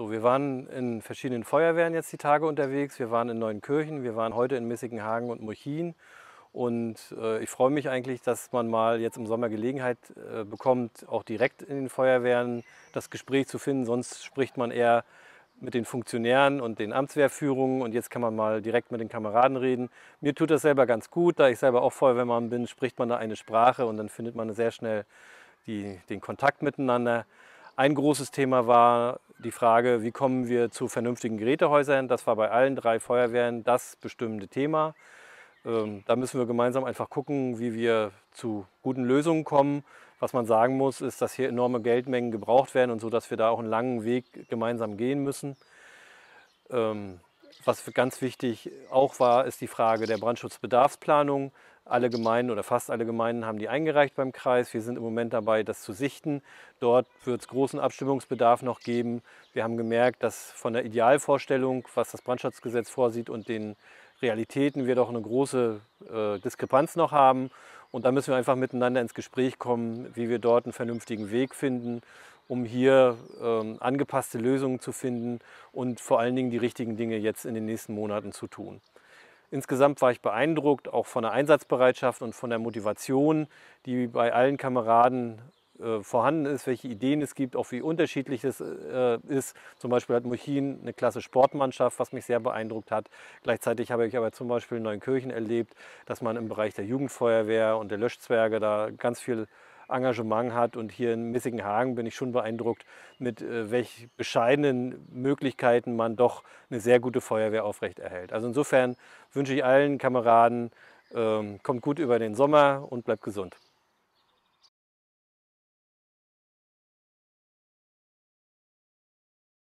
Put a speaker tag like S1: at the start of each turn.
S1: So, wir waren in verschiedenen Feuerwehren jetzt die Tage unterwegs. Wir waren in Neunkirchen, wir waren heute in Missingenhagen und Murchin. Und äh, ich freue mich eigentlich, dass man mal jetzt im Sommer Gelegenheit äh, bekommt, auch direkt in den Feuerwehren das Gespräch zu finden. Sonst spricht man eher mit den Funktionären und den Amtswehrführungen und jetzt kann man mal direkt mit den Kameraden reden. Mir tut das selber ganz gut, da ich selber auch Feuerwehrmann bin, spricht man da eine Sprache und dann findet man sehr schnell die, den Kontakt miteinander. Ein großes Thema war die Frage, wie kommen wir zu vernünftigen Gerätehäusern. Das war bei allen drei Feuerwehren das bestimmende Thema. Ähm, da müssen wir gemeinsam einfach gucken, wie wir zu guten Lösungen kommen. Was man sagen muss, ist, dass hier enorme Geldmengen gebraucht werden und so, dass wir da auch einen langen Weg gemeinsam gehen müssen. Ähm, was ganz wichtig auch war, ist die Frage der Brandschutzbedarfsplanung. Alle Gemeinden oder fast alle Gemeinden haben die eingereicht beim Kreis. Wir sind im Moment dabei, das zu sichten. Dort wird es großen Abstimmungsbedarf noch geben. Wir haben gemerkt, dass von der Idealvorstellung, was das Brandschutzgesetz vorsieht und den Realitäten wir doch eine große äh, Diskrepanz noch haben. Und da müssen wir einfach miteinander ins Gespräch kommen, wie wir dort einen vernünftigen Weg finden, um hier ähm, angepasste Lösungen zu finden und vor allen Dingen die richtigen Dinge jetzt in den nächsten Monaten zu tun. Insgesamt war ich beeindruckt, auch von der Einsatzbereitschaft und von der Motivation, die bei allen Kameraden äh, vorhanden ist, welche Ideen es gibt, auch wie unterschiedlich es äh, ist. Zum Beispiel hat Muchin eine klasse Sportmannschaft, was mich sehr beeindruckt hat. Gleichzeitig habe ich aber zum Beispiel in Neunkirchen erlebt, dass man im Bereich der Jugendfeuerwehr und der Löschzwerge da ganz viel Engagement hat. Und hier in Missingenhagen bin ich schon beeindruckt, mit äh, welch bescheidenen Möglichkeiten man doch eine sehr gute Feuerwehr aufrechterhält. Also insofern wünsche ich allen Kameraden, ähm, kommt gut über den Sommer und bleibt gesund.